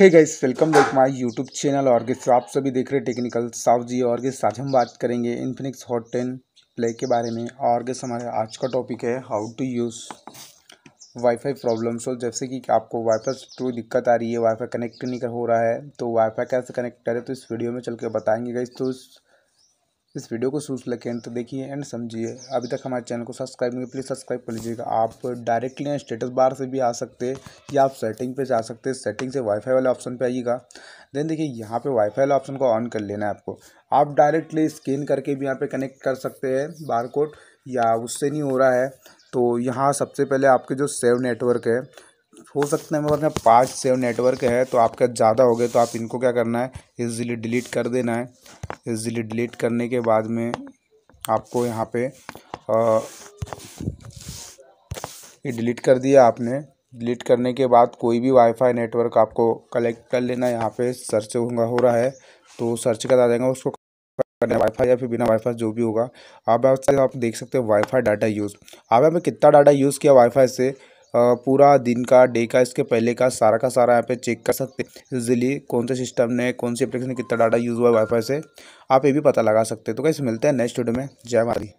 है guys welcome back my YouTube channel guys आप सभी देख रहे टेक्निकल साउथ जी गिस्ट आज हम बात करेंगे इन्फिनिक्स हॉट टेन प्ले के बारे में गिस्ट हमारा आज का टॉपिक है how to use wifi problem so जैसे कि आपको वाईफाई थ्रू दिक्कत आ रही है वाईफाई कनेक्ट नहीं कर हो रहा है तो वाईफाई कैसे कनेक्ट करें तो इस वीडियो में चल के बताएंगे गाइस तो इस वीडियो को सूच लगे अंत देखिए एंड समझिए अभी तक हमारे चैनल को सब्सक्राइब नहीं प्लीज़ सब्सक्राइब कर लीजिएगा आप डायरेक्टली स्टेटस बार से भी आ सकते हैं या आप सेटिंग पे जा सकते हैं सेटिंग से वाईफाई वाले ऑप्शन पे आइएगा देन देखिए यहाँ पे वाईफाई वाले ऑप्शन को ऑन कर लेना है आपको आप डायरेक्टली स्कैन करके भी यहाँ पर कनेक्ट कर सकते हैं बार या उससे नहीं हो रहा है तो यहाँ सबसे पहले आपके जो सेव नेटवर्क है हो सकता है मतलब पार्ट सेव नेटवर्क है तो आपका ज़्यादा हो गए तो आप इनको क्या करना है ईजिली डिलीट कर देना है ईजिली डिलीट करने के बाद में आपको यहाँ पे ये डिलीट कर दिया आपने डिलीट करने के बाद कोई भी वाईफाई नेटवर्क आपको कलेक्ट कर लेना है यहाँ पे सर्च होगा हो रहा है तो सर्च करा देंगे उसको वाईफाई या फिर बिना वाईफाई जो भी होगा आप आप देख सकते हो वाईफाई डाटा यूज़ आप यहाँ पे कितना डाटा यूज़ किया वाईफाई से पूरा दिन का डे का इसके पहले का सारा का सारा यहाँ पे चेक कर सकते हैं इजिली कौन से सिस्टम ने कौन सी एप्लीकेशन कितना डाटा यूज़ हुआ है वाईफाई से आप ये भी पता लगा सकते हैं तो कैसे मिलते हैं नेक्स्ट वीडियो में जय मारी